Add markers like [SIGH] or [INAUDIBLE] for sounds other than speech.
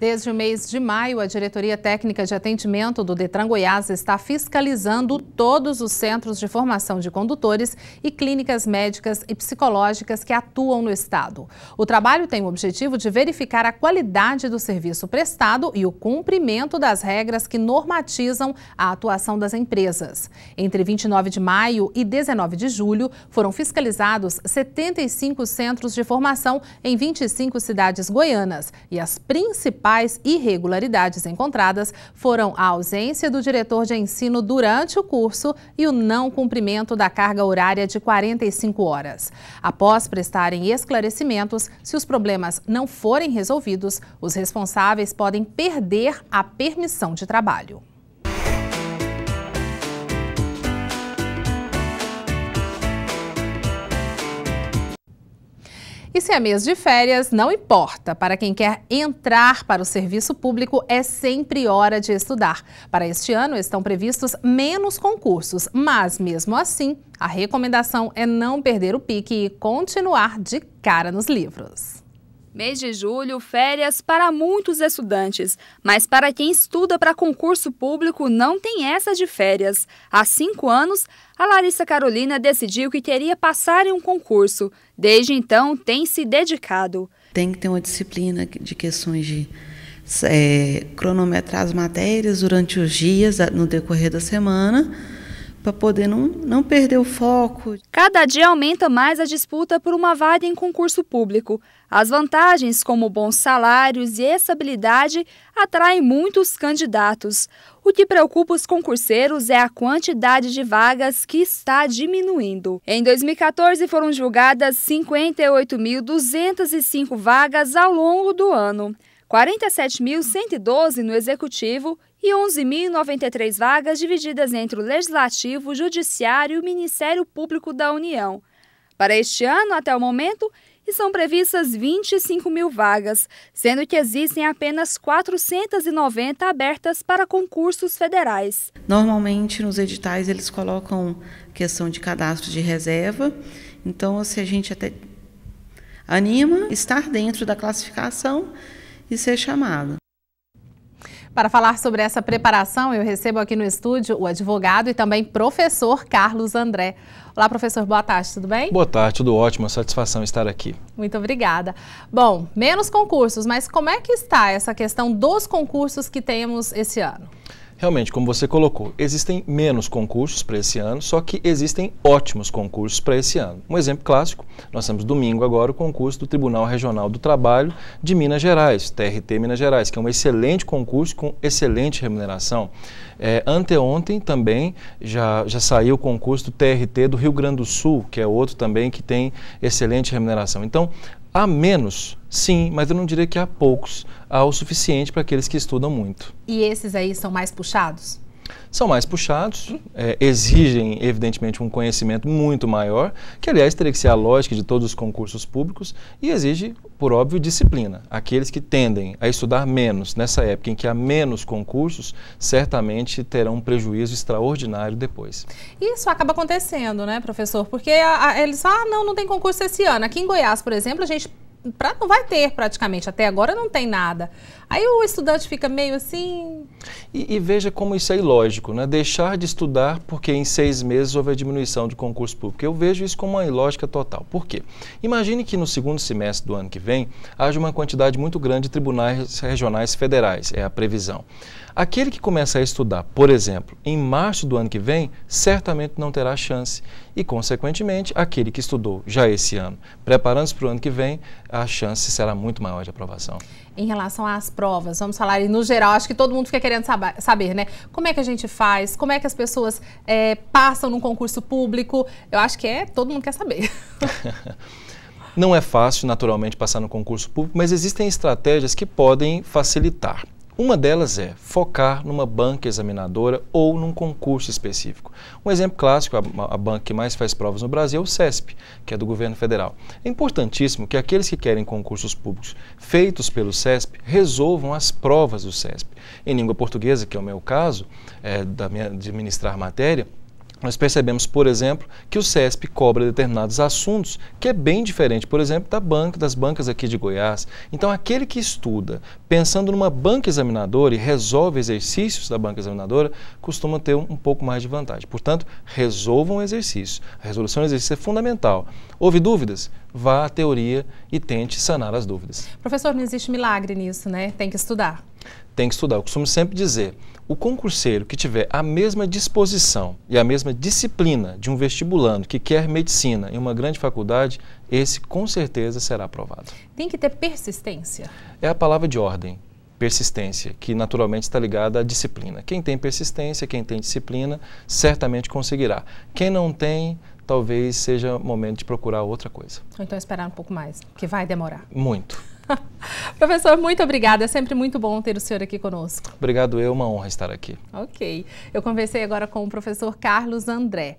Desde o mês de maio, a Diretoria Técnica de Atendimento do Detran Goiás está fiscalizando todos os centros de formação de condutores e clínicas médicas e psicológicas que atuam no estado. O trabalho tem o objetivo de verificar a qualidade do serviço prestado e o cumprimento das regras que normatizam a atuação das empresas. Entre 29 de maio e 19 de julho, foram fiscalizados 75 centros de formação em 25 cidades goianas e as principais principais irregularidades encontradas foram a ausência do diretor de ensino durante o curso e o não cumprimento da carga horária de 45 horas. Após prestarem esclarecimentos, se os problemas não forem resolvidos, os responsáveis podem perder a permissão de trabalho. E se é mês de férias, não importa. Para quem quer entrar para o serviço público, é sempre hora de estudar. Para este ano, estão previstos menos concursos, mas mesmo assim, a recomendação é não perder o pique e continuar de cara nos livros. Mês de julho, férias para muitos estudantes, mas para quem estuda para concurso público não tem essa de férias. Há cinco anos, a Larissa Carolina decidiu que queria passar em um concurso. Desde então, tem se dedicado. Tem que ter uma disciplina de questões de é, cronometrar as matérias durante os dias, no decorrer da semana para poder não, não perder o foco. Cada dia aumenta mais a disputa por uma vaga em concurso público. As vantagens, como bons salários e estabilidade, atraem muitos candidatos. O que preocupa os concurseiros é a quantidade de vagas que está diminuindo. Em 2014, foram julgadas 58.205 vagas ao longo do ano. 47.112 no Executivo e 11.093 vagas divididas entre o Legislativo, Judiciário e o Ministério Público da União. Para este ano, até o momento, são previstas 25 mil vagas, sendo que existem apenas 490 abertas para concursos federais. Normalmente, nos editais, eles colocam questão de cadastro de reserva, então, se a gente até anima estar dentro da classificação e ser chamada. Para falar sobre essa preparação, eu recebo aqui no estúdio o advogado e também professor Carlos André. Olá, professor, boa tarde, tudo bem? Boa tarde, tudo ótimo, satisfação estar aqui. Muito obrigada. Bom, menos concursos, mas como é que está essa questão dos concursos que temos esse ano? Realmente, como você colocou, existem menos concursos para esse ano, só que existem ótimos concursos para esse ano. Um exemplo clássico, nós temos domingo agora o concurso do Tribunal Regional do Trabalho de Minas Gerais, TRT Minas Gerais, que é um excelente concurso com excelente remuneração. É, anteontem também já, já saiu o concurso do TRT do Rio Grande do Sul, que é outro também que tem excelente remuneração. Então, Há menos, sim, mas eu não diria que há poucos. Há o suficiente para aqueles que estudam muito. E esses aí são mais puxados? São mais puxados, é, exigem, evidentemente, um conhecimento muito maior, que, aliás, teria que ser a lógica de todos os concursos públicos, e exige, por óbvio, disciplina. Aqueles que tendem a estudar menos nessa época em que há menos concursos, certamente terão um prejuízo extraordinário depois. Isso acaba acontecendo, né, professor? Porque a, a, eles falam, ah, não, não tem concurso esse ano. Aqui em Goiás, por exemplo, a gente pra, não vai ter praticamente, até agora não tem nada. Aí o estudante fica meio assim. E, e, veja como isso é ilógico, né? Deixar de estudar porque em seis meses houve a diminuição de concurso público. Eu vejo isso como uma ilógica total. Por quê? Imagine que no segundo semestre do ano que vem haja uma quantidade muito grande de tribunais regionais federais, é a previsão. Aquele que começa a estudar, por exemplo, em março do ano que vem, certamente não terá chance e, consequentemente, aquele que estudou já esse ano, preparando-se para o ano que vem, a chance será muito maior de aprovação. Em relação às provas, vamos falar no geral, acho que todo mundo fica querendo saber, né? Como é que a gente faz, como é que as pessoas é, passam num concurso público, eu acho que é, todo mundo quer saber. [LAUGHS] Não é fácil, naturalmente, passar no concurso público, mas existem estratégias que podem facilitar. Uma delas é focar numa banca examinadora ou num concurso específico. Um exemplo clássico, a, a banca que mais faz provas no Brasil é o CESP, que é do governo federal. É importantíssimo que aqueles que querem concursos públicos feitos pelo CESP resolvam as provas do CESP. Em língua portuguesa, que é o meu caso, é, da minha, de ministrar matéria, nós percebemos, por exemplo, que o CESP cobra determinados assuntos que é bem diferente, por exemplo, da banca, das bancas aqui de Goiás. Então, aquele que estuda pensando numa banca examinadora e resolve exercícios da banca examinadora, costuma ter um, pouco mais de vantagem. Portanto, resolvam exercício. A resolução do exercício é fundamental. Houve dúvidas? Vá à teoria e tente sanar as dúvidas. Professor, não existe milagre nisso, né? Tem que estudar. Tem que estudar. Eu costumo sempre dizer, o concurseiro que tiver a mesma disposição e a mesma disciplina de um vestibulando que quer medicina em uma grande faculdade, esse com certeza será aprovado. Tem que ter persistência. É a palavra de ordem, persistência, que naturalmente está ligada à disciplina. Quem tem persistência, quem tem disciplina, certamente conseguirá. Quem não tem, talvez seja momento de procurar outra coisa. Ou então esperar um pouco mais, que vai demorar. Muito. [LAUGHS] Professor, muito obrigada. É sempre muito bom ter o senhor aqui conosco. Obrigado, eu. É uma honra estar aqui. Ok. Eu conversei agora com o professor Carlos André.